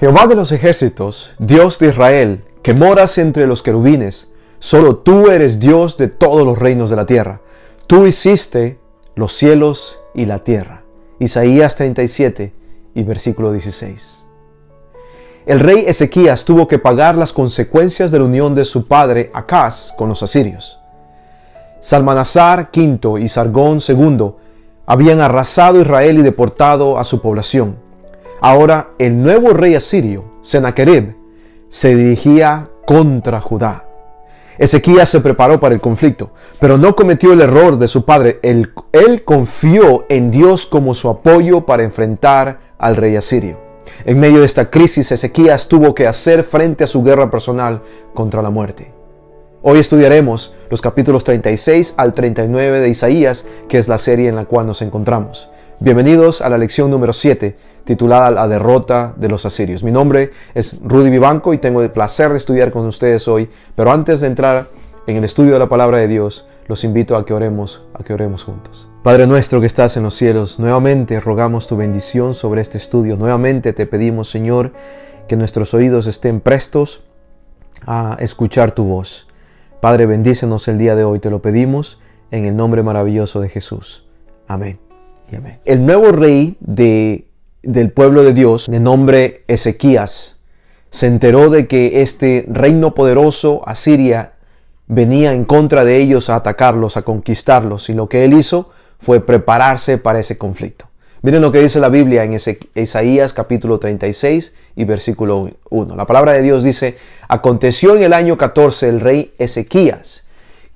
Jehová de los ejércitos, Dios de Israel, que moras entre los querubines, solo tú eres Dios de todos los reinos de la tierra. Tú hiciste los cielos y la tierra. Isaías 37 y versículo 16. El rey Ezequías tuvo que pagar las consecuencias de la unión de su padre Acaz con los asirios. Salmanasar V y Sargón II habían arrasado Israel y deportado a su población. Ahora el nuevo rey asirio, Sennacherib, se dirigía contra Judá. Ezequías se preparó para el conflicto, pero no cometió el error de su padre. Él, él, confió en Dios como su apoyo para enfrentar al rey asirio. En medio de esta crisis, Ezequías tuvo que hacer frente a su guerra personal contra la muerte. Hoy estudiaremos los capítulos 36 al 39 de Isaías, que es la serie en la cual nos encontramos. Bienvenidos a la lección número 7, titulada La derrota de los asirios. Mi nombre es Rudy Vivanco y tengo el placer de estudiar con ustedes hoy, pero antes de entrar en el estudio de la palabra de Dios, los invito a que oremos, a que oremos juntos. Padre nuestro que estás en los cielos, nuevamente rogamos tu bendición sobre este estudio. Nuevamente te pedimos, Señor, que nuestros oídos estén prestos a escuchar tu voz. Padre, bendícenos el día de hoy, te lo pedimos en el nombre maravilloso de Jesús. Amén. El nuevo rey de, del pueblo de Dios, de nombre Ezequías, se enteró de que este reino poderoso, Asiria, venía en contra de ellos a atacarlos, a conquistarlos, y lo que él hizo fue prepararse para ese conflicto. Miren lo que dice la Biblia en Isaías capítulo 36 y versículo 1. La palabra de Dios dice, aconteció en el año 14 el rey Ezequías,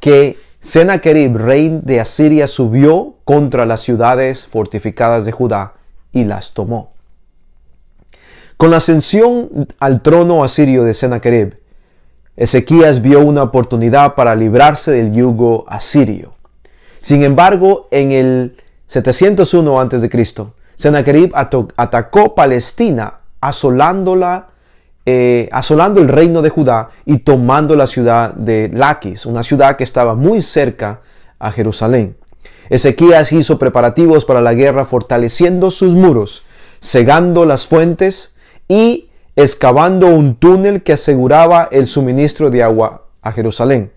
que Senaquerib, rey de Asiria, subió contra las ciudades fortificadas de Judá y las tomó. Con la ascensión al trono asirio de Sennacherib, Ezequías vio una oportunidad para librarse del yugo asirio. Sin embargo, en el 701 a.C., Sennacherib atacó Palestina, asolándola eh, asolando el reino de Judá y tomando la ciudad de Laquis, una ciudad que estaba muy cerca a Jerusalén. Ezequías hizo preparativos para la guerra fortaleciendo sus muros, cegando las fuentes y excavando un túnel que aseguraba el suministro de agua a Jerusalén.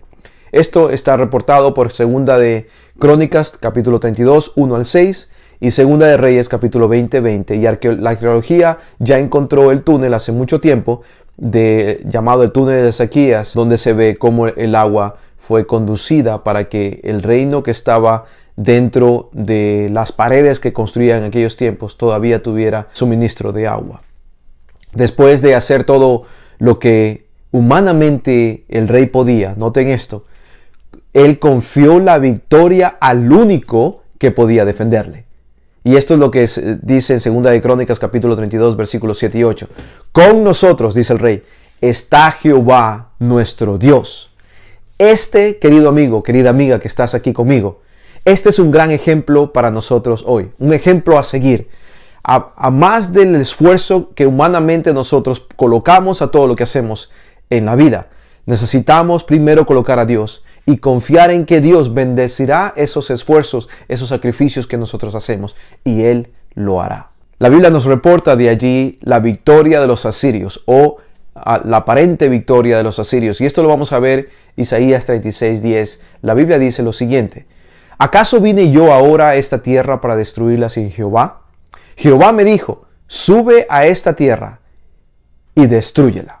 Esto está reportado por segunda de Crónicas capítulo 32, 1 al 6 y Segunda de Reyes capítulo 20, 20. Y la arqueología ya encontró el túnel hace mucho tiempo, de, llamado el túnel de Ezequías, donde se ve cómo el agua fue conducida para que el reino que estaba dentro de las paredes que construían en aquellos tiempos todavía tuviera suministro de agua. Después de hacer todo lo que humanamente el rey podía, noten esto, él confió la victoria al único que podía defenderle. Y esto es lo que dice en Segunda de Crónicas capítulo 32 versículos 7 y 8. Con nosotros, dice el rey, está Jehová nuestro Dios. Este, querido amigo, querida amiga que estás aquí conmigo, este es un gran ejemplo para nosotros hoy, un ejemplo a seguir. A, a más del esfuerzo que humanamente nosotros colocamos a todo lo que hacemos en la vida, necesitamos primero colocar a Dios y confiar en que Dios bendecirá esos esfuerzos, esos sacrificios que nosotros hacemos y Él lo hará. La Biblia nos reporta de allí la victoria de los asirios o la aparente victoria de los asirios y esto lo vamos a ver Isaías 10. La Biblia dice lo siguiente: ¿Acaso vine yo ahora a esta tierra para destruirla sin Jehová? Jehová me dijo, sube a esta tierra y destruyela.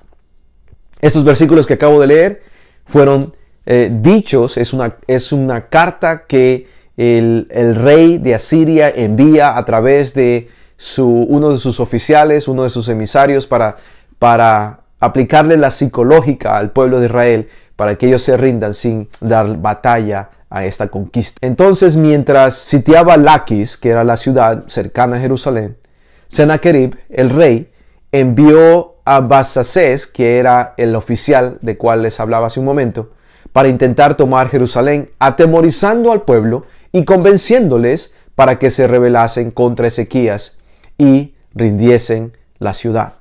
Estos versículos que acabo de leer fueron eh, dichos es una, es una carta que el, rey de Asiria envía a través de su, uno de sus oficiales, uno de sus emisarios, para, para aplicarle la psicológica al pueblo de Israel para que ellos se rindan sin dar batalla a esta conquista. Entonces, mientras sitiaba Laquis, que era la ciudad cercana a Jerusalén, Sennacherib, el rey, envió a Basasés, que era el oficial de cual les hablaba hace un momento, para intentar tomar Jerusalén, atemorizando al pueblo y convenciéndoles para que se rebelasen contra Ezequías y rindiesen la ciudad.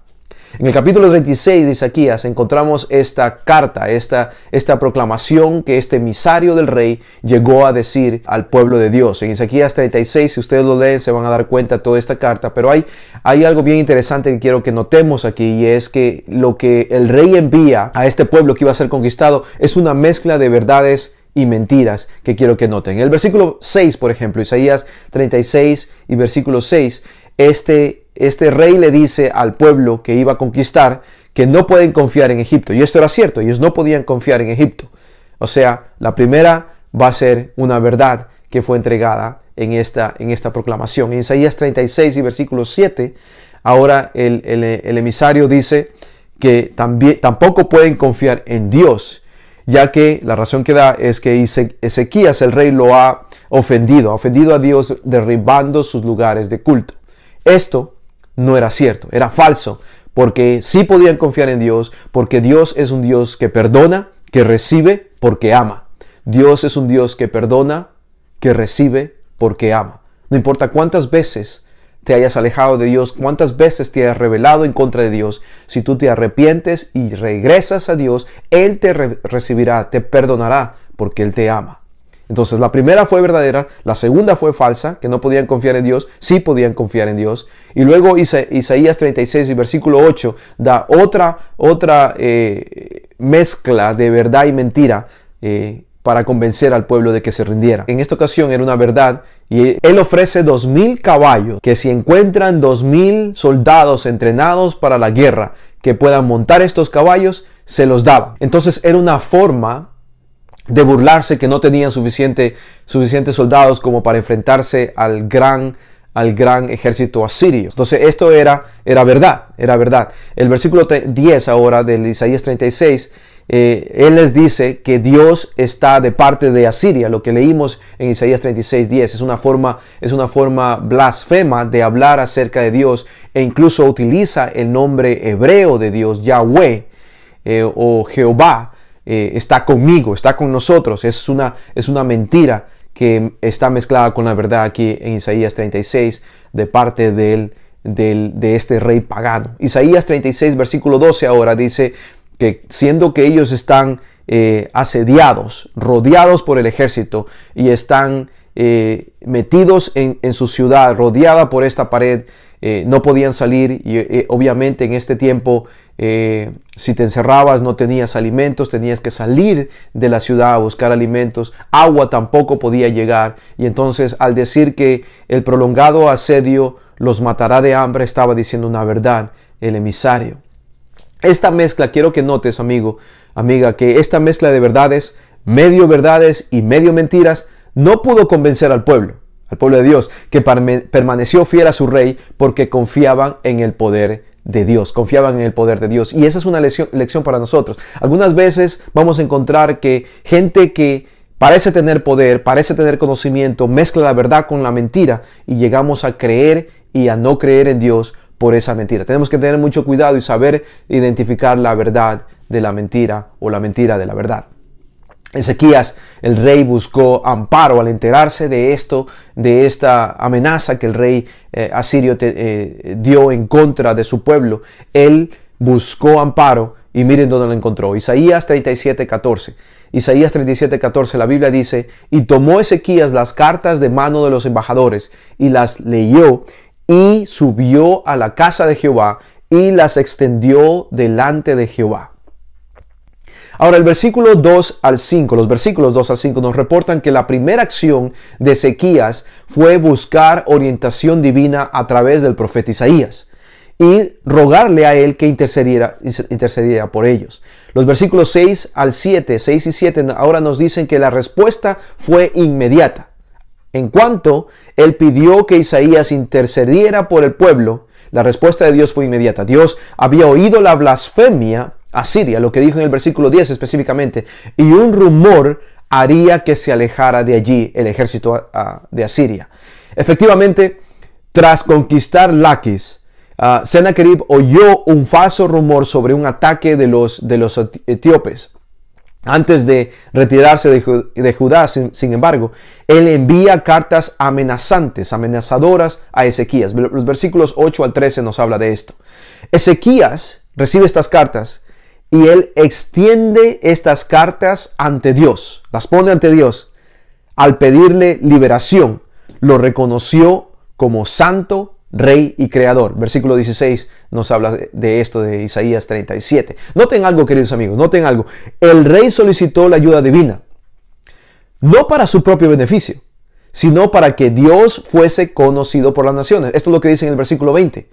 En el capítulo 36 de Isaías encontramos esta carta, esta, esta proclamación que este emisario del rey llegó a decir al pueblo de Dios. En Isaías 36, si ustedes lo leen, se van a dar cuenta de toda esta carta, pero hay, hay algo bien interesante que quiero que notemos aquí y es que lo que el rey envía a este pueblo que iba a ser conquistado es una mezcla de verdades y mentiras que quiero que noten. En el versículo 6, por ejemplo, Isaías 36 y versículo 6, este este rey le dice al pueblo que iba a conquistar que no pueden confiar en Egipto. Y esto era cierto, ellos no podían confiar en Egipto. O sea, la primera va a ser una verdad que fue entregada en esta, en esta proclamación. En Isaías 36 y versículo 7, ahora el, emisario dice que también, tampoco pueden confiar en Dios, ya que la razón que da es que Ezequías, el rey, lo ha ofendido, ha ofendido a Dios derribando sus lugares de culto. Esto no era cierto, era falso, porque sí podían confiar en Dios, porque Dios es un Dios que perdona, que recibe, porque ama. Dios es un Dios que perdona, que recibe, porque ama. No importa cuántas veces te hayas alejado de Dios, cuántas veces te hayas revelado en contra de Dios, si tú te arrepientes y regresas a Dios, Él te recibirá, te perdonará, porque Él te ama. Entonces la primera fue verdadera, la segunda fue falsa, que no podían confiar en Dios, sí podían confiar en Dios. Y luego Isaías 36 y versículo 8 da otra, otra eh, mezcla de verdad y mentira eh, para convencer al pueblo de que se rindiera. En esta ocasión era una verdad y él ofrece dos mil caballos, que si encuentran dos mil soldados entrenados para la guerra que puedan montar estos caballos, se los daba. Entonces era una forma de burlarse que no tenían suficiente, suficientes soldados como para enfrentarse al gran al gran ejército asirio. Entonces esto era, era verdad, era verdad. El versículo 10 ahora del Isaías 36, eh, él les dice que Dios está de parte de Asiria, lo que leímos en Isaías 36, 10. Es una forma, es una forma blasfema de hablar acerca de Dios e incluso utiliza el nombre hebreo de Dios, Yahweh eh, o Jehová, eh, está conmigo, está con nosotros. Es una, es una mentira que está mezclada con la verdad aquí en Isaías 36 de parte del, de este rey pagano. Isaías 36, versículo 12 ahora dice que siendo que ellos están eh, asediados, rodeados por el ejército y están eh, metidos en, su ciudad, rodeada por esta pared, eh, no podían salir y eh, obviamente en este tiempo, si te encerrabas, no tenías alimentos, tenías que salir de la ciudad a buscar alimentos, agua tampoco podía llegar y entonces al decir que el prolongado asedio los matará de hambre, estaba diciendo una verdad el emisario. Esta mezcla, quiero que notes, amigo, amiga, que esta mezcla de verdades, medio verdades y medio mentiras, no pudo convencer al pueblo, al pueblo de Dios, que permaneció fiel a su rey porque confiaban en el poder de Dios, confiaban en el poder de Dios. Y esa es una lección, para nosotros. Algunas veces vamos a encontrar que gente que parece tener poder, parece tener conocimiento, mezcla la verdad con la mentira y llegamos a creer y a no creer en Dios por esa mentira. Tenemos que tener mucho cuidado y saber identificar la verdad de la mentira o la mentira de la verdad. Ezequías, el rey, buscó amparo al enterarse de esto, de esta amenaza que el rey eh, asirio eh, dio en contra de su pueblo. Él buscó amparo y miren dónde lo encontró. Isaías 37.14, Isaías 37, la Biblia dice, y tomó Ezequías las cartas de mano de los embajadores y las leyó y subió a la casa de Jehová y las extendió delante de Jehová. Ahora, el versículo 2 al 5, los versículos 2 al 5 nos reportan que la primera acción de Ezequías fue buscar orientación divina a través del profeta Isaías y rogarle a él que intercediera, intercediera, por ellos. Los versículos 6 al 7, 6 y 7 ahora nos dicen que la respuesta fue inmediata. En cuanto él pidió que Isaías intercediera por el pueblo, la respuesta de Dios fue inmediata. Dios había oído la blasfemia Asiria, lo que dijo en el versículo 10 específicamente, y un rumor haría que se alejara de allí el ejército de Asiria. Efectivamente, tras conquistar Laquis, Senaquerib ah, Sennacherib oyó un falso rumor sobre un ataque de los, de los etíopes. Antes de retirarse de, Judá, sin, sin, embargo, él envía cartas amenazantes, amenazadoras a Ezequías. Los versículos 8 al 13 nos habla de esto. Ezequías recibe estas cartas y él extiende estas cartas ante Dios, las pone ante Dios. Al pedirle liberación, lo reconoció como santo, rey y creador. Versículo 16 nos habla de esto de Isaías 37. Noten algo, queridos amigos, noten algo. El rey solicitó la ayuda divina, no para su propio beneficio, sino para que Dios fuese conocido por las naciones. Esto es lo que dice en el versículo 20.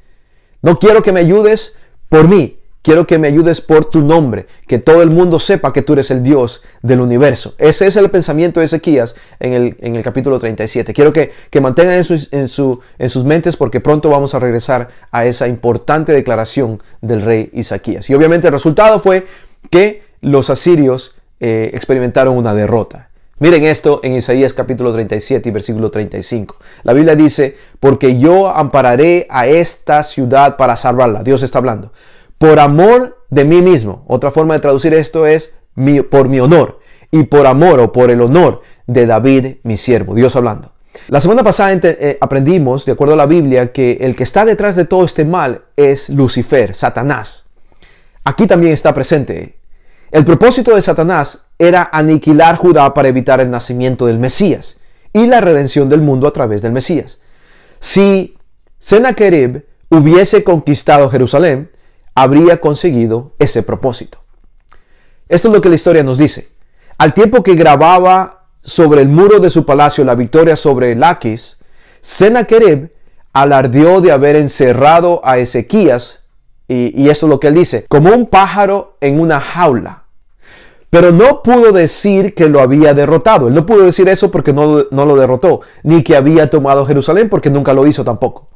No quiero que me ayudes por mí, Quiero que me ayudes por tu nombre, que todo el mundo sepa que tú eres el Dios del universo. Ese es el pensamiento de Ezequías en el, capítulo 37. Quiero que, mantengan en en, su, en sus mentes porque pronto vamos a regresar a esa importante declaración del rey Ezequías. Y obviamente el resultado fue que los asirios eh, experimentaron una derrota. Miren esto en Isaías capítulo 37 y versículo 35. La Biblia dice, porque yo ampararé a esta ciudad para salvarla. Dios está hablando por amor de mí mismo. Otra forma de traducir esto es por mi honor y por amor o por el honor de David, mi siervo, Dios hablando. La semana pasada eh, aprendimos, de acuerdo a la Biblia, que el que está detrás de todo este mal es Lucifer, Satanás. Aquí también está presente. El propósito de Satanás era aniquilar Judá para evitar el nacimiento del Mesías y la redención del mundo a través del Mesías. Si Sennacherib hubiese conquistado Jerusalén, habría conseguido ese propósito. Esto es lo que la historia nos dice. Al tiempo que grababa sobre el muro de su palacio la victoria sobre Laquis, Sennacherib alardeó de haber encerrado a Ezequías, y, esto es lo que él dice, como un pájaro en una jaula. Pero no pudo decir que lo había derrotado. Él no pudo decir eso porque no lo derrotó, ni que había tomado Jerusalén porque nunca lo hizo tampoco.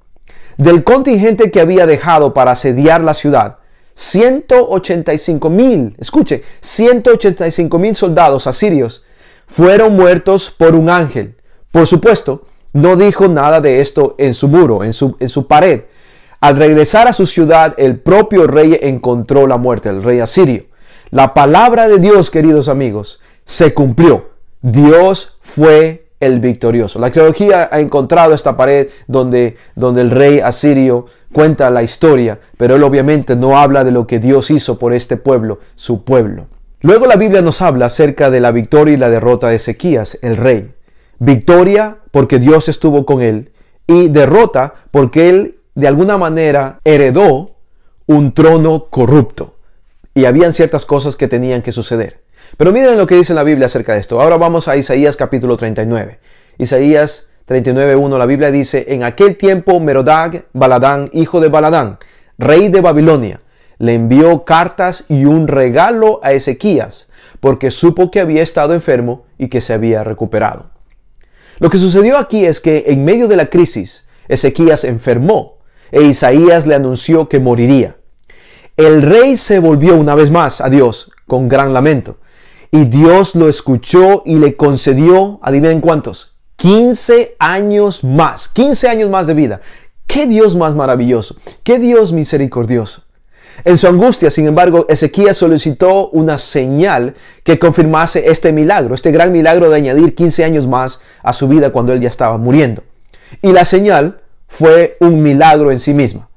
Del contingente que había dejado para asediar la ciudad, 185 mil, escuche, 185 mil soldados asirios fueron muertos por un ángel. Por supuesto, no dijo nada de esto en su muro, en su, en su pared. Al regresar a su ciudad, el propio rey encontró la muerte, el rey asirio. La palabra de Dios, queridos amigos, se cumplió. Dios fue el victorioso. La arqueología ha encontrado esta pared donde, donde el rey asirio cuenta la historia, pero él obviamente no habla de lo que Dios hizo por este pueblo, su pueblo. Luego la Biblia nos habla acerca de la victoria y la derrota de Ezequías, el rey. Victoria porque Dios estuvo con él y derrota porque él de alguna manera heredó un trono corrupto y habían ciertas cosas que tenían que suceder. Pero miren lo que dice la Biblia acerca de esto. Ahora vamos a Isaías capítulo 39. Isaías 39.1, la Biblia dice, en aquel tiempo Merodag Baladán, hijo de Baladán, rey de Babilonia, le envió cartas y un regalo a Ezequías, porque supo que había estado enfermo y que se había recuperado. Lo que sucedió aquí es que en medio de la crisis, Ezequías enfermó e Isaías le anunció que moriría. El rey se volvió una vez más a Dios con gran lamento y Dios lo escuchó y le concedió, adivinen cuántos, 15 años más, 15 años más de vida. ¿Qué Dios más maravilloso? ¿Qué Dios misericordioso? En su angustia, sin embargo, Ezequías solicitó una señal que confirmase este milagro, este gran milagro de añadir 15 años más a su vida cuando él ya estaba muriendo. Y la señal fue un milagro en sí misma.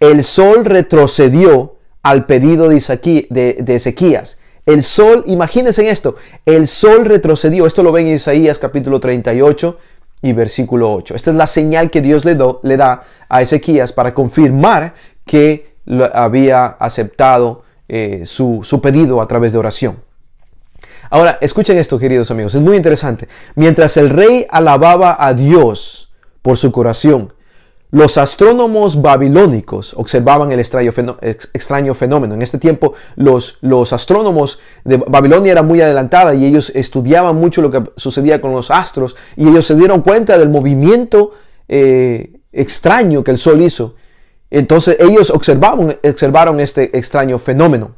El sol retrocedió al pedido de, Ezequiel. de Ezequías el sol, imagínense en esto, el sol retrocedió. Esto lo ven en Isaías capítulo 38 y versículo 8. Esta es la señal que Dios le, le da a Ezequías para confirmar que había aceptado eh, su, su pedido a través de oración. Ahora, escuchen esto, queridos amigos, es muy interesante. Mientras el rey alababa a Dios por su corazón, los astrónomos babilónicos observaban el extraño fenómeno. En este tiempo los, los, astrónomos de Babilonia eran muy adelantada y ellos estudiaban mucho lo que sucedía con los astros y ellos se dieron cuenta del movimiento eh, extraño que el Sol hizo. Entonces ellos observaron este extraño fenómeno.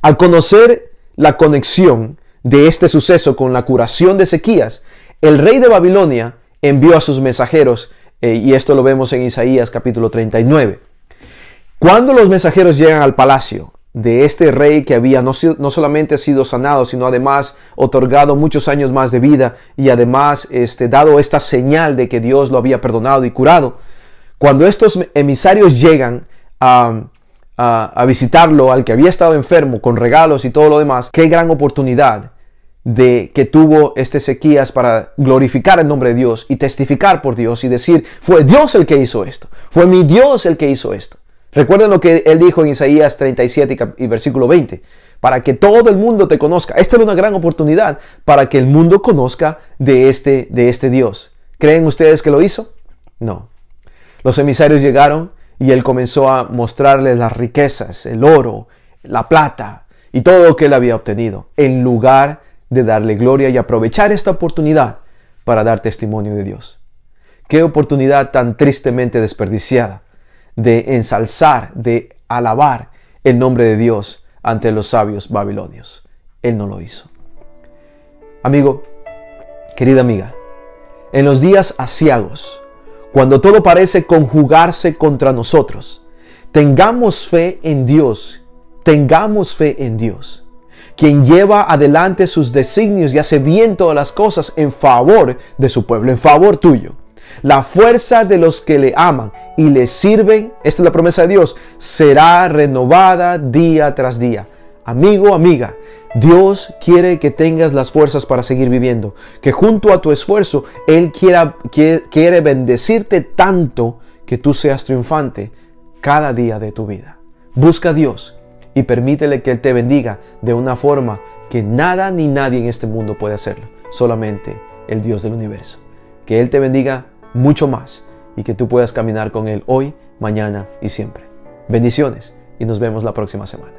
al conocer la conexión de este suceso con la curación de sequías, el rey de Babilonia envió a sus mensajeros eh, y esto lo vemos en Isaías capítulo 39. Cuando los mensajeros llegan al palacio de este rey que había no, solamente sido sanado, sino además otorgado muchos años más de vida y además este, dado esta señal de que Dios lo había perdonado y curado, cuando estos emisarios llegan a, a visitarlo, al que había estado enfermo, con regalos y todo lo demás, qué gran oportunidad de que tuvo este Ezequías para glorificar el nombre de Dios y testificar por Dios y decir, fue Dios el que hizo esto, fue mi Dios el que hizo esto. Recuerden lo que él dijo en Isaías 37 y versículo 20, para que todo el mundo te conozca. Esta era una gran oportunidad para que el mundo conozca de este, de este Dios. ¿Creen ustedes que lo hizo? No. Los emisarios llegaron y él comenzó a mostrarles las riquezas, el oro, la plata y todo lo que él había obtenido, en lugar de darle gloria y aprovechar esta oportunidad para dar testimonio de Dios. Qué oportunidad tan tristemente desperdiciada de ensalzar, de alabar el nombre de Dios ante los sabios babilonios. Él no lo hizo. Amigo, querida amiga, en los días asiagos, cuando todo parece conjugarse contra nosotros, tengamos fe en Dios, tengamos fe en Dios quien lleva adelante sus designios y hace bien todas las cosas en favor de su pueblo, en favor tuyo. La fuerza de los que le aman y le sirven, esta es la promesa de Dios, será renovada día tras día. Amigo, amiga, Dios quiere que tengas las fuerzas para seguir viviendo, que junto a tu esfuerzo Él quiere bendecirte tanto que tú seas triunfante cada día de tu vida. Busca a Dios, y permítele que Él te bendiga de una forma que nada ni nadie en este mundo puede hacerlo, solamente el Dios del universo. Que Él te bendiga mucho más y que tú puedas caminar con Él hoy, mañana y siempre. Bendiciones y nos vemos la próxima semana.